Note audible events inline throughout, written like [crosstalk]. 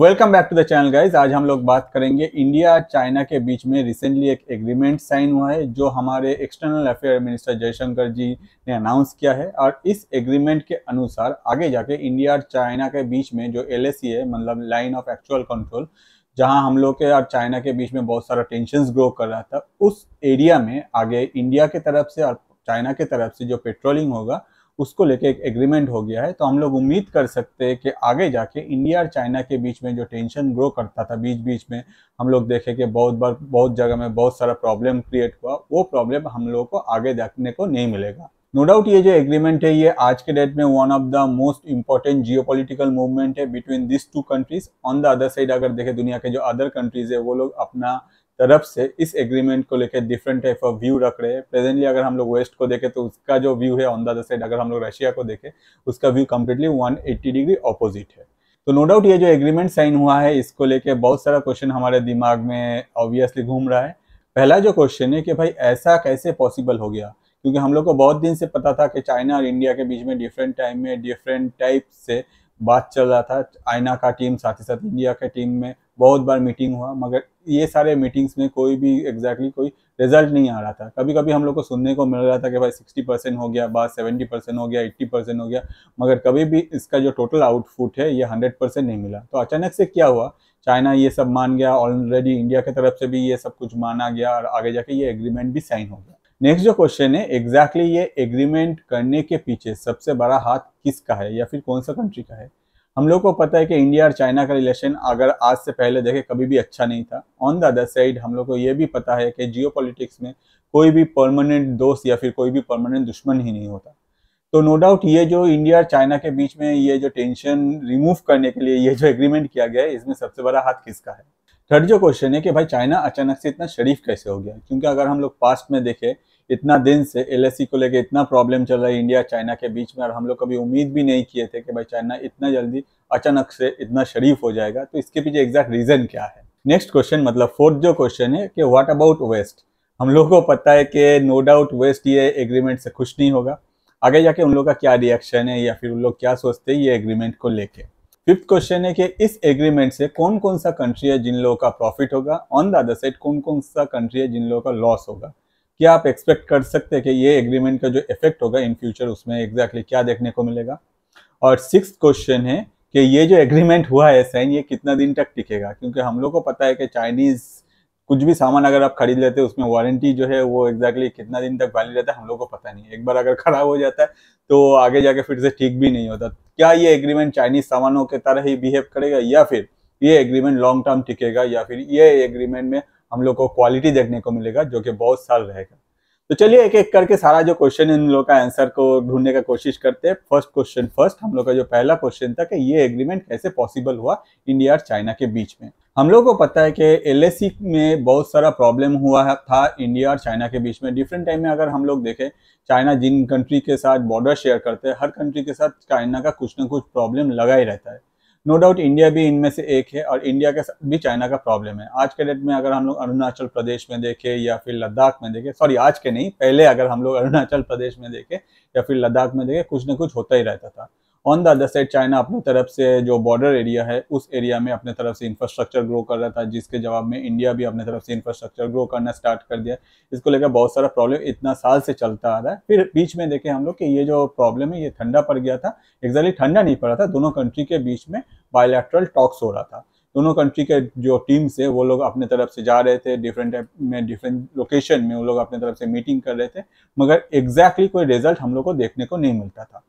welcome back to the channel guys आज हम लोग बात करेंगे इंडिया चाइना के बीच में रिसेंटली एक एग्रीमेंट साइन हुआ है जो हमारे external affair minister Jaishankar ji ने अनाउंस किया है और इस एग्रीमेंट के अनुसार आगे जाके इंडिया और चाइना के बीच में जो एल e है मतलब लाइन ऑफ एक्चुअल कंट्रोल जहां हम लोग के और चाइना के बीच में बहुत सारा टेंशन ग्रो कर रहा था उस एरिया में आगे इंडिया के तरफ से और चाइना के तरफ से जो पेट्रोलिंग होगा उसको लेके एक एग्रीमेंट हो गया है तो हम लोग उम्मीद कर सकते हैं कि आगे जाके इंडिया और चाइना के बीच में जो टेंशन ग्रो करता था बीच बीच में हम लोग देखे कि बहुत बार बहुत जगह में बहुत सारा प्रॉब्लम क्रिएट हुआ वो प्रॉब्लम हम लोगों को आगे देखने को नहीं मिलेगा नो डाउट ये जो एग्रीमेंट है ये आज के डेट में one of the most important political movement है between this two countries on the other side अगर देखें दुनिया के जो अदर कंट्रीज है वो लोग अपना तरफ से इस एग्रीमेंट को लेकर डिफरेंट टाइप ऑफ व्यू रख रहे हैं प्रेजेंटली अगर हम लोग वेस्ट को देखें तो उसका जो व्यू है ऑन द अदर साइड अगर हम लोग रशिया को देखें उसका व्यू कम्प्लीटली 180 डिग्री ऑपोजिट है तो नो डाउट ये जो एग्रीमेंट साइन हुआ है इसको लेके बहुत सारा क्वेश्चन हमारे दिमाग में ऑब्वियसली घूम रहा है पहला जो क्वेश्चन है कि भाई ऐसा कैसे पॉसिबल हो गया क्योंकि हम लोग को बहुत दिन से पता था कि चाइना और इंडिया के बीच में डिफरेंट टाइम में डिफरेंट टाइप से बात चल रहा था चाइना का टीम साथ ही साथ इंडिया के टीम में बहुत बार मीटिंग हुआ मगर ये सारे मीटिंग्स में कोई भी एग्जैक्टली exactly कोई रिजल्ट नहीं आ रहा था कभी कभी हम लोग को सुनने को मिल रहा था कि भाई सिक्सटी परसेंट हो गया बाद सेवेंटी परसेंट हो गया एट्टी परसेंट हो गया मगर कभी भी इसका जो टोटल आउटपुट है ये हंड्रेड परसेंट नहीं मिला तो अचानक से क्या हुआ चाइना ये सब मान गया ऑलरेडी इंडिया की तरफ से भी ये सब कुछ माना गया और आगे जाके ये एग्रीमेंट भी साइन हो गया नेक्स्ट जो क्वेश्चन है एग्जैक्टली exactly ये एग्रीमेंट करने के पीछे सबसे बड़ा हाथ किसका है या फिर कौन सा कंट्री का है हम लोग को पता है कि इंडिया और चाइना का रिलेशन अगर आज से पहले देखे कभी भी अच्छा नहीं था ऑन द अदर साइड हम लोग को ये भी पता है कि जियो में कोई भी परमानेंट दोस्त या फिर कोई भी परमानेंट दुश्मन ही नहीं होता तो नो डाउट ये जो इंडिया और चाइना के बीच में ये जो टेंशन रिमूव करने के लिए ये जो एग्रीमेंट किया गया है इसमें सबसे बड़ा हाथ किसका है थर्ड जो क्वेश्चन है कि भाई चाइना अचानक से इतना शरीफ कैसे हो गया क्योंकि अगर हम लोग पास्ट में देखें इतना दिन से एल e को लेके इतना प्रॉब्लम चल रहा है इंडिया चाइना के बीच में और हम लोग कभी उम्मीद भी नहीं किए थे कि भाई चाइना इतना जल्दी अचानक से इतना शरीफ हो जाएगा तो इसके पीछे एग्जैक्ट रीज़न क्या है नेक्स्ट क्वेश्चन मतलब फोर्थ जो क्वेश्चन है कि व्हाट अबाउट वेस्ट हम लोगों को पता है कि नो डाउट वेस्ट ये एग्रीमेंट से खुश नहीं होगा आगे जाके उन लोग का क्या रिएक्शन है या फिर उन लोग क्या सोचते हैं ये एग्रीमेंट को लेके फिफ्थ क्वेश्चन है कि इस एग्रीमेंट से कौन कौन सा कंट्री है जिन लोगों का प्रॉफिट होगा ऑन द अदर साइड कौन कौन सा कंट्री है जिन लोगों का लॉस होगा क्या आप एक्सपेक्ट कर सकते हैं कि ये एग्रीमेंट का जो इफेक्ट होगा इन फ्यूचर उसमें एग्जैक्टली exactly क्या देखने को मिलेगा और सिक्स क्वेश्चन है कि ये जो एग्रीमेंट हुआ है साइन ये कितना दिन तक टिकेगा क्योंकि हम लोग को पता है कि चाइनीज़ कुछ भी सामान अगर आप खरीद लेते हैं उसमें वारंटी जो है वो एग्जैक्टली exactly कितना दिन तक वैलिड रहता है हम लोग को पता नहीं एक बार अगर खराब हो जाता है तो आगे जाके फिर से ठीक भी नहीं होता क्या ये एग्रीमेंट चाइनीज सामानों के तरह ही बिहेव करेगा या फिर ये एग्रीमेंट लॉन्ग टर्म टिकेगा या फिर ये एग्रीमेंट में हम लोग को क्वालिटी देखने को मिलेगा जो कि बहुत साल रहेगा तो चलिए एक एक करके सारा जो क्वेश्चन इन लोगों का आंसर को ढूंढने का कोशिश करते हैं फर्स्ट क्वेश्चन फर्स्ट हम लोग का जो पहला क्वेश्चन था कि ये एग्रीमेंट कैसे पॉसिबल हुआ इंडिया और चाइना के बीच में हम लोग को पता है कि एल में बहुत सारा प्रॉब्लम हुआ था इंडिया और चाइना के बीच में डिफरेंट टाइम में अगर हम लोग देखें चाइना जिन कंट्री के साथ बॉर्डर शेयर करते हैं हर कंट्री के साथ चाइना का कुछ ना कुछ प्रॉब्लम लगा ही रहता है नो डाउट इंडिया भी इनमें से एक है और इंडिया के साथ भी चाइना का प्रॉब्लम है आज के डेट में अगर हम लोग अरुणाचल प्रदेश में देखें या फिर लद्दाख में देखें सॉरी आज के नहीं पहले अगर हम लोग अरुणाचल प्रदेश में देखें या फिर लद्दाख में देखें कुछ ना कुछ होता ही रहता था on the other side China अपनी तरफ से जो बॉर्डर एरिया है उस एरिया में अपने तरफ से इंफ्रास्ट्रक्चर ग्रो कर रहा था जिसके जवाब में इंडिया भी अपने तरफ से इंफ्रास्ट्रक्चर ग्रो करना स्टार्ट कर दिया इसको लेकर बहुत सारा प्रॉब्लम इतना साल से चलता आ रहा है फिर बीच में देखें हम लोग कि ये जो प्रॉब्लम है ये ठंडा पड़ गया था एग्जैक्टली ठंडा नहीं पड़ा था दोनों कंट्री के बीच में बायोलैक्ट्रल टॉक्स हो रहा था दोनों कंट्री के जो टीम्स है वो लोग अपने तरफ से जा रहे थे डिफरेंट टाइप में डिफरेंट लोकेशन में वो लोग अपने तरफ से मीटिंग कर रहे थे मगर एग्जैक्टली exactly कोई रिजल्ट हम लोग को देखने को नहीं मिलता था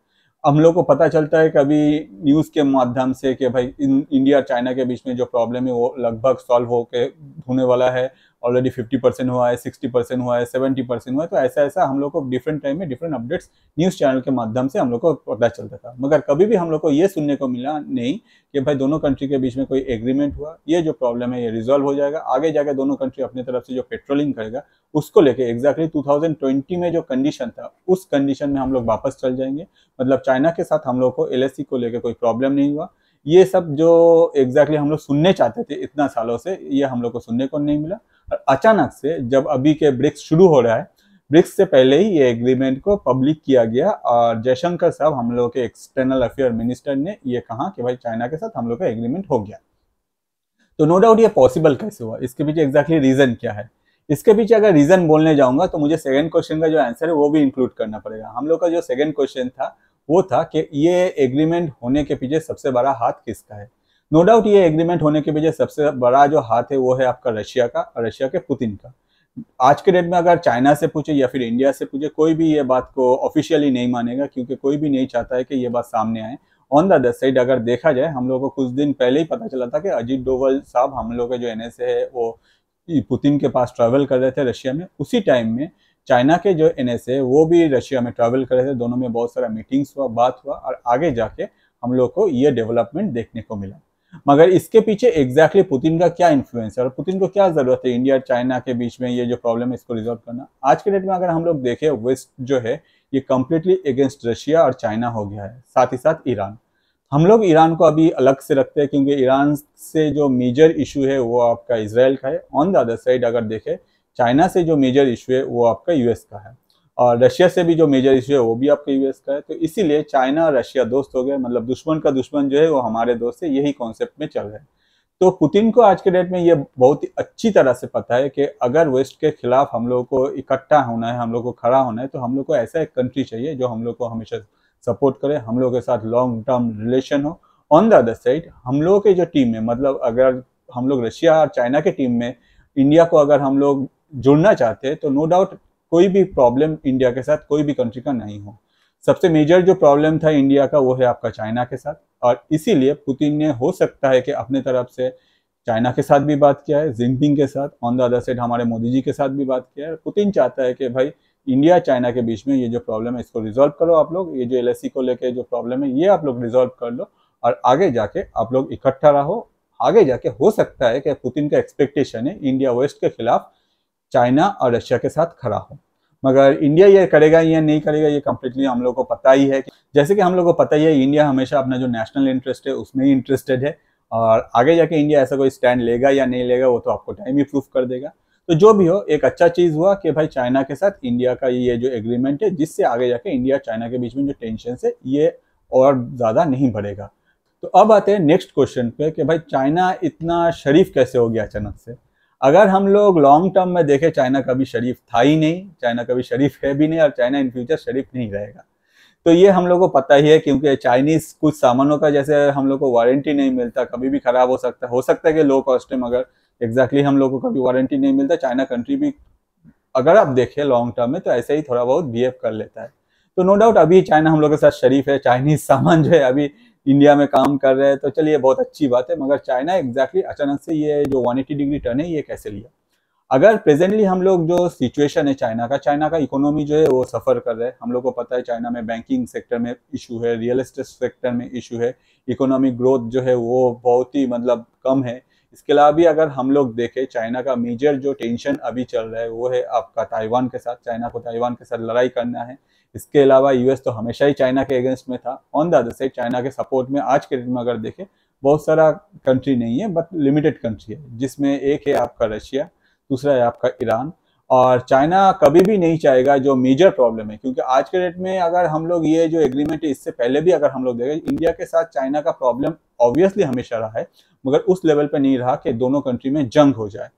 हम लोग को पता चलता है कभी न्यूज़ के माध्यम से कि भाई इंडिया चाइना के बीच में जो प्रॉब्लम है वो लगभग सॉल्व होके होने वाला है ऑलरेडी फिफ्टी परसेंट हुआ है सिक्सटी परसेंट हुआ है सेवेंटी परसेंट हुआ है तो ऐसा ऐसा हम लोग को डिफरेंट टाइम में डिफरेंट अपडेट्स न्यूज़ चैनल के माध्यम से हम लोग को पता चलता था मगर कभी भी हम लोग को ये सुनने को मिला नहीं कि भाई दोनों कंट्री के बीच में कोई एग्रीमेंट हुआ ये जो प्रॉब्लम है ये रिजॉल्व हो जाएगा आगे जाकर दोनों कंट्री अपनी तरफ से जो पेट्रोलिंग करेगा उसको लेके एग्जैक्टली exactly 2020 में जो कंडीशन था उस कंडीशन में हम लोग वापस चल जाएंगे मतलब चाइना के साथ हम लोग को एल e को लेकर कोई प्रॉब्लम नहीं हुआ ये सब जो एग्जैक्टली exactly हम लोग सुनने चाहते थे इतना सालों से ये हम लोग को सुनने को नहीं मिला और अचानक से जब अभी के ब्रिक्स शुरू हो रहा है ब्रिक्स से पहले ही ये एग्रीमेंट को पब्लिक किया गया और जयशंकर साहब हम लोग के एक्सटर्नल अफेयर मिनिस्टर ने ये कहा कि भाई चाइना के साथ हम लोग का एग्रीमेंट हो गया तो नो डाउट ये पॉसिबल कैसे हुआ इसके पीछे एग्जैक्टली रीज़न क्या है इसके पीछे अगर रीज़न बोलने जाऊंगा तो मुझे सेकेंड क्वेश्चन का जो आंसर है वो भी इंक्लूड करना पड़ेगा हम लोग का जो सेकंड क्वेश्चन था वो था कि ये एग्रीमेंट होने के पीछे सबसे बड़ा हाथ किसका है नो डाउट ये एग्रीमेंट होने के पीछे सबसे बड़ा जो हाथ है वो है आपका रशिया का और रशिया के पुतिन का आज के डेट में अगर चाइना से पूछे या फिर इंडिया से पूछे कोई भी ये बात को ऑफिशियली नहीं मानेगा क्योंकि कोई भी नहीं चाहता है कि ये बात सामने आए ऑन द अदर साइड अगर देखा जाए हम लोगों को कुछ दिन पहले ही पता चला था कि अजीत डोवल साहब हम लोग के जो एन है वो पुतिन के पास ट्रैवल कर रहे थे रशिया में उसी टाइम में चाइना के जो एन वो भी रशिया में ट्रैवल रहे थे दोनों में बहुत सारा मीटिंग्स हुआ बात हुआ और आगे जाके हम लोग को ये डेवलपमेंट देखने को मिला मगर इसके पीछे एग्जैक्टली exactly पुतिन का क्या इन्फ्लुएंस है और पुतिन को क्या जरूरत है इंडिया और चाइना के बीच में ये जो प्रॉब्लम है इसको रिजॉल्व करना आज के डेट में अगर हम लोग देखें वेस्ट जो है ये कम्प्लीटली अगेंस्ट रशिया और चाइना हो गया है साथ ही साथ ईरान हम लोग ईरान को अभी अलग से रखते हैं क्योंकि ईरान से जो मेजर इशू है वो आपका इसराइल का है ऑन द अदर साइड अगर देखें चाइना से जो मेजर इशू है वो आपका यूएस का है और रशिया से भी जो मेजर इशू है वो भी आपका यूएस का है तो इसीलिए चाइना और रशिया दोस्त हो गए मतलब दुश्मन का दुश्मन जो है वो हमारे दोस्त है यही कॉन्सेप्ट में चल रहा है तो पुतिन को आज के डेट में ये बहुत ही अच्छी तरह से पता है कि अगर वेस्ट के खिलाफ हम लोग को इकट्ठा होना है हम लोग को खड़ा होना है तो हम लोग को ऐसा एक कंट्री चाहिए जो हम लोग को हमेशा सपोर्ट करे हम लोग के साथ लॉन्ग टर्म रिलेशन हो ऑन द अदर साइड हम लोग के जो टीम है मतलब अगर हम लोग रशिया और चाइना के टीम में इंडिया को अगर हम लोग जुड़ना चाहते हैं तो नो डाउट कोई भी प्रॉब्लम इंडिया के साथ कोई भी कंट्री का नहीं हो सबसे मेजर जो प्रॉब्लम था इंडिया का वो है आपका चाइना के साथ और इसीलिए पुतिन ने हो सकता है कि अपने तरफ से चाइना के साथ भी बात किया है जिनपिंग के साथ ऑन द अदर साइड हमारे मोदी जी के साथ भी बात किया है पुतिन चाहता है कि भाई इंडिया चाइना के बीच में ये जो प्रॉब्लम है इसको रिजॉल्व करो आप लोग ये जो एल e को लेकर जो प्रॉब्लम है ये आप लोग रिजॉल्व कर लो और आगे जाके आप लोग इकट्ठा रहो आगे जाके हो सकता है कि पुतिन का एक्सपेक्टेशन है इंडिया वेस्ट के खिलाफ चाइना और रशिया के साथ खड़ा हो मगर इंडिया ये करेगा या नहीं करेगा ये कम्प्लीटली हम लोग को पता ही है जैसे कि हम लोग को पता ही है इंडिया हमेशा अपना जो नेशनल इंटरेस्ट है उसमें ही इंटरेस्टेड है और आगे जाके इंडिया ऐसा कोई स्टैंड लेगा या नहीं लेगा वो तो आपको टाइम ही प्रूफ कर देगा तो जो भी हो एक अच्छा चीज़ हुआ कि भाई चाइना के साथ इंडिया का ये जो एग्रीमेंट है जिससे आगे जाके इंडिया चाइना के बीच में जो टेंशन है ये और ज़्यादा नहीं बढ़ेगा तो अब आते हैं नेक्स्ट क्वेश्चन पे कि भाई चाइना इतना शरीफ कैसे हो गया अचानक से अगर हम लोग लॉन्ग टर्म में देखें चाइना कभी शरीफ था ही नहीं चाइना कभी शरीफ है भी नहीं और चाइना इन फ्यूचर शरीफ नहीं रहेगा तो ये हम लोग को पता ही है क्योंकि चाइनीज़ कुछ सामानों का जैसे हम लोग को वारंटी नहीं मिलता कभी भी ख़राब हो सकता है हो सकता है कि लो कॉस्ट में मगर एग्जैक्टली हम लोग को कभी वारंटी नहीं मिलता चाइना कंट्री भी अगर आप देखें लॉन्ग टर्म में तो ऐसे ही थोड़ा बहुत बिहेव कर लेता है तो नो डाउट अभी चाइना हम लोग के साथ शरीफ है चाइनीज सामान जो है अभी इंडिया में काम कर रहे हैं तो चलिए बहुत अच्छी बात है मगर चाइना एग्जैक्टली अचानक से ये जो 180 डिग्री टर्न है ये कैसे लिया अगर प्रेजेंटली हम लोग जो सिचुएशन है चाइना का चाइना का इकोनॉमी जो है वो सफ़र कर रहा है हम लोग को पता है चाइना में बैंकिंग सेक्टर में इशू है रियल एस्टेट सेक्टर में इशू है इकोनॉमिक ग्रोथ जो है वो बहुत ही मतलब कम है इसके अलावा भी अगर हम लोग देखें चाइना का मेजर जो टेंशन अभी चल रहा है वो है आपका ताइवान के साथ चाइना को ताइवान के साथ लड़ाई करना है इसके अलावा यूएस तो हमेशा ही चाइना के अगेंस्ट में था on the other side China के सपोर्ट में आज के डेट में अगर देखें बहुत सारा कंट्री नहीं है बट लिमिटेड कंट्री है जिसमें एक है आपका रशिया दूसरा है आपका ईरान और चाइना कभी भी नहीं चाहेगा जो मेजर प्रॉब्लम है क्योंकि आज के डेट में अगर हम लोग ये जो एग्रीमेंट है इससे पहले भी अगर हम लोग देखें इंडिया के साथ चाइना का प्रॉब्लम ऑब्वियसली हमेशा रहा है मगर उस लेवल पे नहीं रहा कि दोनों कंट्री में जंग हो जाए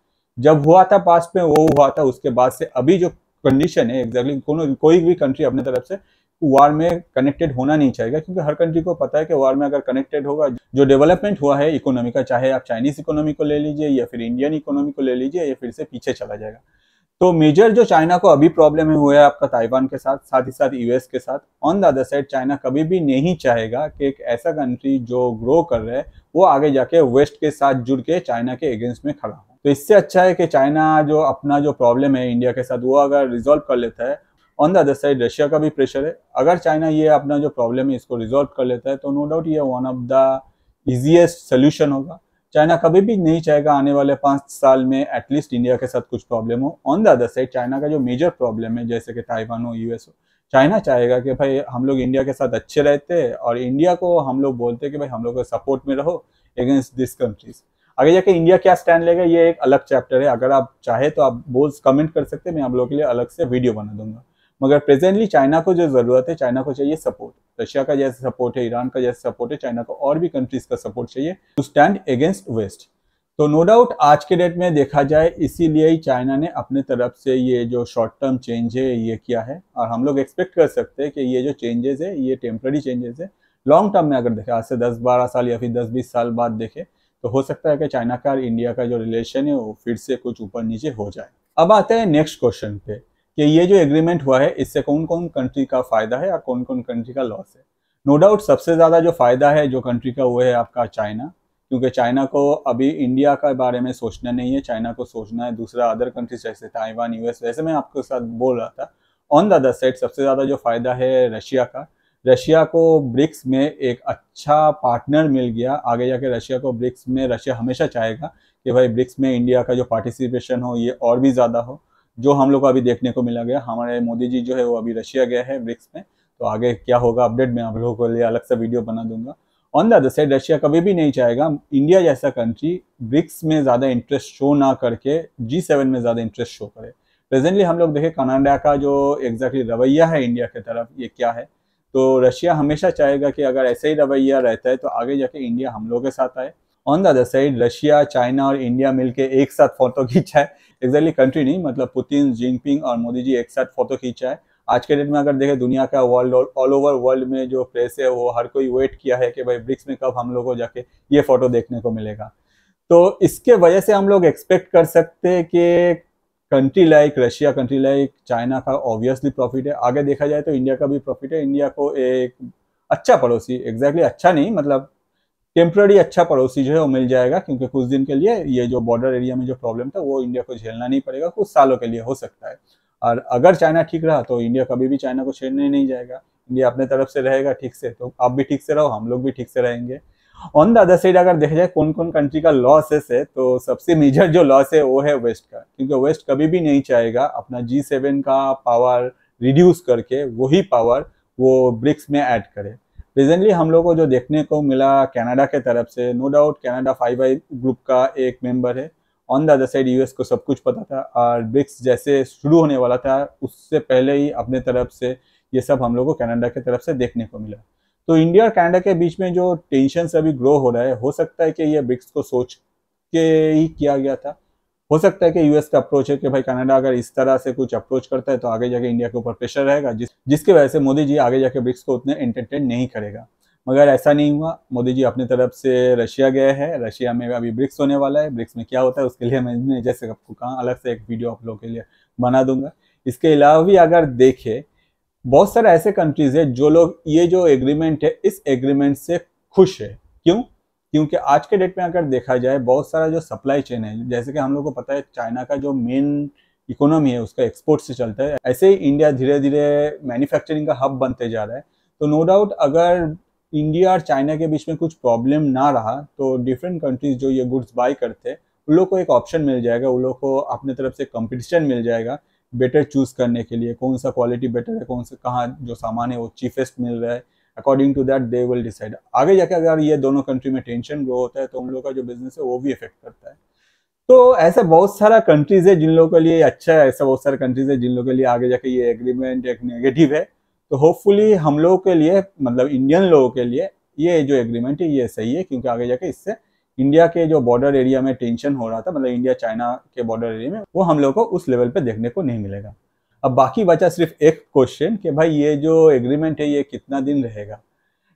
जब हुआ था पास्ट में वो हुआ था उसके बाद से अभी जो कंडीशन है एग्जैक्टली exactly, कोई भी कंट्री अपने तरफ से वार में कनेक्टेड होना नहीं चाहेगा क्योंकि हर कंट्री को पता है कि वार में अगर कनेक्टेड होगा जो डेवलपमेंट हुआ है इकोनॉमी का चाहे आप चाइनीज इकोनॉमी को ले लीजिए या फिर इंडियन इकोनॉमी को ले लीजिए या फिर से पीछे चला जाएगा तो मेजर जो चाइना को अभी प्रॉब्लम है हुआ है आपका ताइवान के साथ साथ ही साथ यूएस के साथ on the other side China कभी भी नहीं चाहेगा कि एक ऐसा कंट्री जो ग्रो कर रहा है वो आगे जाके वेस्ट के साथ जुड़ के चाइना के अगेंस्ट में खड़ा हो तो इससे अच्छा है कि चाइना जो अपना जो प्रॉब्लम है इंडिया के साथ वो अगर रिजोल्व कर लेता है on the other side Russia का भी प्रेशर है अगर चाइना ये अपना जो प्रॉब्लम है इसको रिजोल्व कर लेता है तो नो डाउट ये one of the easiest solution होगा चाइना कभी भी नहीं चाहेगा आने वाले पाँच साल में एटलीस्ट इंडिया के साथ कुछ प्रॉब्लम हो on the other side China का जो मेजर प्रॉब्लम है जैसे कि ताइवान हो यूएस हो चाइना चाहेगा कि भाई हम लोग इंडिया के साथ अच्छे रहते और इंडिया को हम लोग बोलते कि भाई हम लोग सपोर्ट में रहो अगेंस्ट दिस कंट्रीज आगे जाके इंडिया क्या स्टैंड लेगा ये एक अलग चैप्टर है अगर आप चाहे तो आप बोल कमेंट कर सकते हैं मैं आप लोगों के लिए अलग से वीडियो बना दूंगा मगर प्रेजेंटली चाइना को जो ज़रूरत है चाइना को चाहिए सपोर्ट रशिया का जैसे सपोर्ट है ईरान का जैसे सपोर्ट है चाइना को और भी कंट्रीज का सपोर्ट चाहिए टू स्टैंड अगेंस्ट वेस्ट तो नो डाउट आज के डेट में देखा जाए इसीलिए ही चाइना ने अपने तरफ से ये जो शॉर्ट टर्म चेंज है ये किया है और हम लोग एक्सपेक्ट कर सकते हैं कि ये जो चेंजेस है ये टेम्प्रेरी चेंजेस है लॉन्ग टर्म में अगर देखें आज से दस बारह साल या फिर दस बीस साल बाद देखें तो हो सकता है कि चाइना का और इंडिया का जो रिलेशन है वो फिर से कुछ ऊपर नीचे हो जाए अब आते हैं नेक्स्ट क्वेश्चन पे कि ये जो एग्रीमेंट हुआ है इससे कौन कौन कंट्री का फायदा है और कौन कौन कंट्री का लॉस है नो डाउट सबसे ज़्यादा जो फायदा है जो कंट्री का वो है आपका चाइना क्योंकि चाइना को अभी इंडिया के बारे में सोचना नहीं है चाइना को सोचना है दूसरा अदर कंट्रीज जैसे ताइवान यूएस वैसे मैं आपके साथ बोल रहा था ऑन द अदर साइड सबसे ज़्यादा जो फ़ायदा है रशिया का रशिया को ब्रिक्स में एक अच्छा पार्टनर मिल गया आगे जाके रशिया को ब्रिक्स में रशिया हमेशा चाहेगा कि भाई ब्रिक्स में इंडिया का जो पार्टिसिपेशन हो ये और भी ज़्यादा हो जो हम लोग को अभी देखने को मिला गया हमारे मोदी जी जो है वो अभी रशिया गया है ब्रिक्स में तो आगे क्या होगा अपडेट मैं आप लोगों के लिए अलग से वीडियो बना दूंगा on the other side Russia कभी भी नहीं चाहेगा इंडिया जैसा कंट्री ब्रिक्स में ज़्यादा इंटरेस्ट शो ना करके जी सेवन में ज़्यादा इंटरेस्ट शो करे प्रेजेंटली हम लोग देखें कनाडा का जो एग्जैक्टली exactly रवैया है इंडिया की तरफ ये क्या है तो रशिया हमेशा चाहेगा कि अगर ऐसा ही रवैया रहता है तो आगे जाके इंडिया हम लोगों के साथ आए on the other side Russia China और इंडिया मिलके एक साथ फोटो खींचा है एग्जैक्टली exactly कंट्री नहीं मतलब पुतिन जिनपिंग और मोदी जी एक साथ फोटो खींचा है आज के डेट में अगर देखें दुनिया का वर्ल्ड ऑल ओवर वर्ल्ड में जो प्रेस है वो हर कोई वेट किया है कि भाई ब्रिक्स में कब हम लोग को जाके ये फोटो देखने को मिलेगा तो इसके वजह से हम लोग एक्सपेक्ट कर सकते हैं कि country like Russia country like China का ऑब्वियसली प्रॉफिट है आगे देखा जाए तो इंडिया का भी प्रॉफिट है इंडिया को एक अच्छा पड़ोसी एग्जैक्टली exactly अच्छा नहीं मतलब टेम्प्ररी अच्छा पड़ोसी जो है वो मिल जाएगा क्योंकि कुछ दिन के लिए ये जो बॉर्डर एरिया में जो प्रॉब्लम था वो इंडिया को झेलना नहीं पड़ेगा कुछ सालों के लिए हो सकता है और अगर चाइना ठीक रहा तो इंडिया कभी भी चाइना को छेड़ने नहीं जाएगा इंडिया अपने तरफ से रहेगा ठीक से तो आप भी ठीक से रहो हम लोग भी ठीक से रहेंगे ऑन द अदर साइड अगर देखा जाए कौन कौन कंट्री का लॉसेस है तो सबसे मेजर जो लॉस है वो है वेस्ट का क्योंकि वेस्ट कभी भी नहीं चाहेगा अपना जी सेवन का पावर रिड्यूस करके वही पावर वो ब्रिक्स में ऐड करे रिजेंटली हम लोग को जो देखने को मिला कनाडा के तरफ से no doubt Canada five eye group का एक मेंबर है on the other side US को सब कुछ पता था और ब्रिक्स जैसे शुरू होने वाला था उससे पहले ही अपने तरफ से ये सब हम लोग को कनाडा की तरफ से देखने को मिला तो इंडिया और कनाडा के बीच में जो टेंशन अभी ग्रो हो रहा है हो सकता है कि ये ब्रिक्स को सोच के ही किया गया था हो सकता है कि यूएस का अप्रोच है कि भाई कनाडा अगर इस तरह से कुछ अप्रोच करता है तो आगे जाके इंडिया के ऊपर प्रेशर रहेगा जिस जिसकी वजह से मोदी जी आगे जाके ब्रिक्स को उतने एंटरटेन नहीं करेगा मगर ऐसा नहीं हुआ मोदी जी अपनी तरफ से रशिया गए हैं रशिया में अभी ब्रिक्स होने वाला है ब्रिक्स में क्या होता है उसके लिए मैं जैसे आपको कहा अलग से एक वीडियो आप लोगों के लिए बना दूंगा इसके अलावा भी अगर देखें बहुत सारे ऐसे कंट्रीज है जो लोग ये जो एग्रीमेंट है इस एग्रीमेंट से खुश है क्यों क्योंकि आज के डेट में अगर देखा जाए बहुत सारा जो सप्लाई चेन है जैसे कि हम लोग को पता है चाइना का जो मेन इकोनॉमी है उसका एक्सपोर्ट से चलता है ऐसे ही इंडिया धीरे धीरे मैन्युफैक्चरिंग का हब बनते जा रहा है तो नो डाउट अगर इंडिया और चाइना के बीच में कुछ प्रॉब्लम ना रहा तो डिफरेंट कंट्रीज जो ये गुड्स बाय करते हैं उन लोग को एक ऑप्शन मिल जाएगा उन लोग को अपने तरफ से कंपटीशन मिल जाएगा बेटर चूज़ करने के लिए कौन सा क्वालिटी बेटर है कौन सा कहाँ जो सामान है वो चीपेस्ट मिल रहा है according to that they will decide आगे जाके अगर ये दोनों कंट्री में टेंशन ग्रो होता है तो उन लोग का जो बिजनेस है वो भी इफेक्ट करता है तो ऐसे बहुत सारा कंट्रीज है जिन लोगों के लिए अच्छा है ऐसा बहुत सारे कंट्रीज है जिन लोगों के लिए आगे जाके ये एग्रीमेंट एक नेगेटिव है तो होपफुली हम लोगों के लिए मतलब इंडियन लोगों के लिए ये जो एग्रीमेंट है ये सही है क्योंकि आगे जाके इससे इंडिया के जो बॉर्डर एरिया में टेंशन हो रहा था मतलब इंडिया चाइना के बॉर्डर एरिया में वो हम लोग को उस लेवल पे देखने को नहीं मिलेगा अब बाकी बचा सिर्फ एक क्वेश्चन कि भाई ये जो एग्रीमेंट है ये कितना दिन रहेगा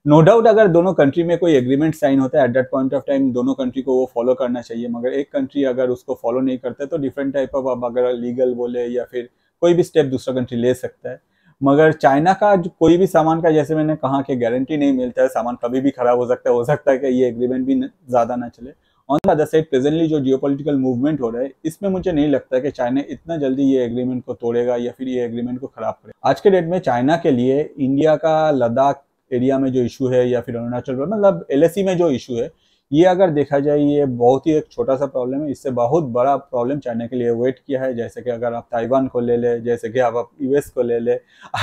नो डाउट अगर दोनों कंट्री में कोई एग्रीमेंट साइन होता है at that point of time दोनों कंट्री को वो फॉलो करना चाहिए मगर एक कंट्री अगर उसको फॉलो नहीं करता तो डिफरेंट टाइप ऑफ अब अगर लीगल बोले या फिर कोई भी स्टेप दूसरा कंट्री ले सकता है मगर चाइना का कोई भी सामान का जैसे मैंने कहा कि गारंटी नहीं मिलता है सामान कभी भी खराब हो सकता है हो सकता है कि ये एग्रीमेंट भी ज़्यादा ना चले on the other side presently जो जियोपॉलिटिकल मूवमेंट हो रहा है इसमें मुझे नहीं लगता कि चाइना इतना जल्दी ये एग्रीमेंट को तोड़ेगा या फिर ये एग्रीमेंट को खराब करेगा आज के डेट में चाइना के लिए इंडिया का लद्दाख एरिया में जो इशू है या फिर अरुणाचल मतलब एल e में जो इशू है ये अगर देखा जाए ये बहुत ही एक छोटा सा प्रॉब्लम है इससे बहुत बड़ा प्रॉब्लम चाइना के लिए वेट किया है जैसे कि अगर आप ताइवान को ले लें जैसे कि आप आप यूएस को ले लें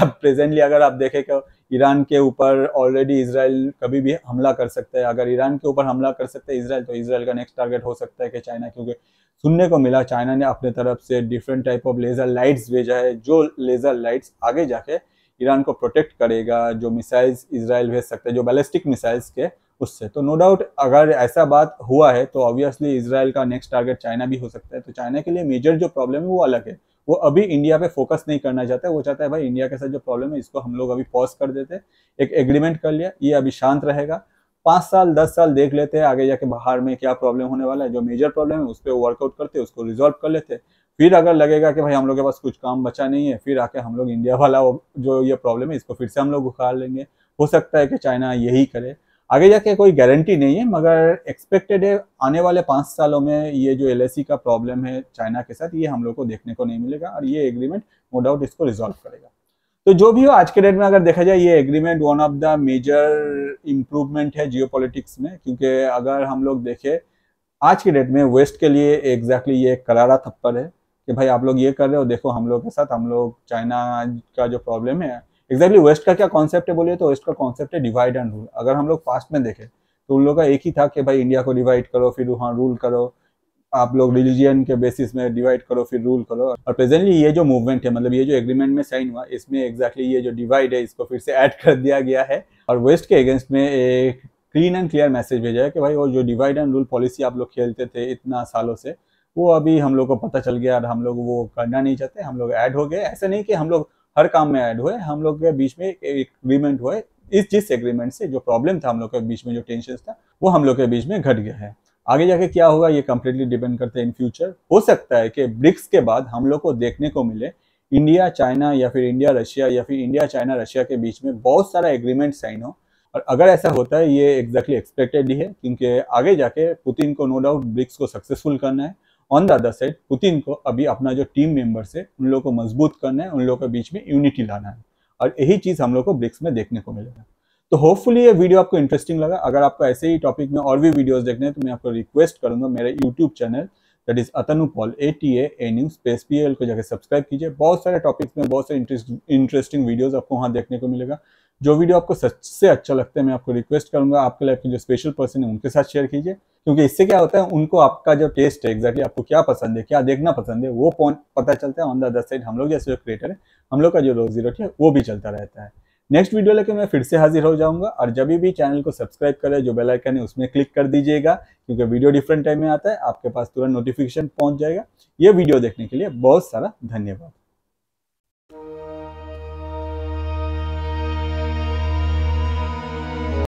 आप प्रेजेंटली अगर आप देखें कि ईरान के ऊपर ऑलरेडी इसराइल कभी भी हमला कर सकता है अगर ईरान के ऊपर हमला कर सकता है इसराइल तो इसराइल का नेक्स्ट टारगेट हो सकता है कि चाइना क्योंकि सुनने को मिला चाइना ने अपने तरफ से different type of laser lights भेजा है जो लेज़र लाइट्स आगे जाके ईरान को प्रोटेक्ट करेगा जो मिसाइल्स इसराइल भेज सकते हैं जो बैलिस्टिक मिसाइल्स के उससे तो नो डाउट अगर ऐसा बात हुआ है तो ऑब्वियसली इसराइल का नेक्स्ट टारगेट चाइना भी हो सकता है तो चाइना के लिए मेजर जो प्रॉब्लम है वो अलग है वो अभी इंडिया पे फोकस नहीं करना चाहता है वो चाहता है भाई इंडिया के साथ जो प्रॉब्लम है इसको हम लोग अभी पॉज कर देते एक एग्रीमेंट कर लिया ये अभी शांत रहेगा पाँच साल दस साल देख लेते हैं आगे जाके बाहर में क्या प्रॉब्लम होने वाला है जो मेजर प्रॉब्लम है उस पर वर्कआउट करते हैं उसको रिजॉल्व कर लेते फिर अगर लगेगा कि भाई हम लोग के पास कुछ काम बचा नहीं है फिर आके हम लोग इंडिया वाला जो ये प्रॉब्लम है इसको फिर से हम लोग उखाड़ लेंगे हो सकता है कि चाइना यही करे आगे जाके कोई गारंटी नहीं है मगर एक्सपेक्टेड है आने वाले पाँच सालों में ये जो एल e का प्रॉब्लम है चाइना के साथ ये हम लोग को देखने को नहीं मिलेगा और ये एग्रीमेंट नो डाउट इसको रिजॉल्व करेगा तो जो भी हो आज के डेट में अगर देखा जाए ये agreement one of the major improvement है जियो में क्योंकि अगर हम लोग देखें आज के डेट में वेस्ट के लिए एग्जैक्टली exactly ये करारा थप्पड़ है कि भाई आप लोग ये कर रहे हो देखो हम लोग के साथ हम लोग चाइना का जो प्रॉब्लम है एग्जैक्टली वेस्ट का क्या कॉन्सेप्ट है बोलिए तो वेस्ट का कॉन्सेप्ट है डिवाइड एंड रूल अगर हम लोग पास्ट में देखें तो उन लोग का एक ही था कि भाई इंडिया को डिवाइड करो फिर वहाँ रूल करो आप लोग रिलीजियन के बेसिस में डिवाइड करो फिर रूल करो और प्रेजेंटली ये जो मूवमेंट है मतलब ये जो एग्रीमेंट में साइन हुआ इसमें एग्जैक्टली exactly ये जो डिवाइड है इसको फिर से ऐड [laughs] कर दिया गया है और वेस्ट के अगेंस्ट में एक क्लीन एंड क्लियर मैसेज भेजा है कि भाई वो जो डिवाइड एंड रूल पॉलिसी आप लोग खेलते थे इतना सालों से वो अभी हम लोग को पता चल गया और हम लोग वो करना नहीं चाहते हम लोग ऐड हो गए ऐसा नहीं कि हम लोग हर काम में ऐड हुए हम लोग के बीच में एक एग्रीमेंट हुए इस जिस एग्रीमेंट से जो प्रॉब्लम था हम लोग के बीच में जो टेंशन था वो हम लोग के बीच में घट गया है आगे जाके क्या होगा ये कम्प्लीटली डिपेंड करते हैं इन फ्यूचर हो सकता है कि ब्रिक्स के बाद हम लोग को देखने को मिले इंडिया चाइना या फिर इंडिया रशिया या फिर इंडिया चाइना रशिया के बीच में बहुत सारा एग्रीमेंट साइन हो और अगर ऐसा होता है ये एग्जैक्टली एक्सपेक्टेड ही है क्योंकि आगे जाके पुतिन को नो डाउट ब्रिक्स को सक्सेसफुल करना है on the other side Putin को अभी अपना जो टीम मेंबर्स है उन लोगों को मजबूत करना है उन लोगों के बीच में यूनिटी लाना है और यही चीज़ हम लोग को ब्रिक्स में देखने को मिलेगा तो होपफुली ये वीडियो आपको इंटरेस्टिंग लगा अगर आपको ऐसे ही टॉपिक में और भी वीडियोस देखने हैं तो मैं आपको रिक्वेस्ट करूंगा मेरे YouTube channel that is Atanu Paul A T A N U space P L को जाकर सब्सक्राइब कीजिए बहुत सारे टॉपिक्स में बहुत सारे इंटरेस्टिंग वीडियोज आपको वहाँ देखने को मिलेगा जो वीडियो आपको सबसे अच्छा लगता है मैं आपको रिक्वेस्ट करूंगा आपके लाइफ में जो स्पेशल पर्सन है उनके साथ शेयर कीजिए क्योंकि इससे क्या होता है उनको आपका जो टेस्ट है एग्जैक्टली आपको क्या पसंद है क्या देखना पसंद है वो पॉइंट पता चलता है ऑन द अदर साइड हम लोग जैसे जो क्रिएटर है हम लोग का जो रोजी रोटी है वो भी चलता रहता है नेक्स्ट वीडियो लेके मैं फिर से हाजिर हो जाऊंगा और जब भी चैनल को सब्सक्राइब करें जो बेल आइकन है उसमें क्लिक कर दीजिएगा क्योंकि वीडियो डिफरेंट टाइम में आता है आपके पास तुरंत नोटिफिकेशन पहुंच जाएगा ये वीडियो देखने के लिए बहुत सारा धन्यवाद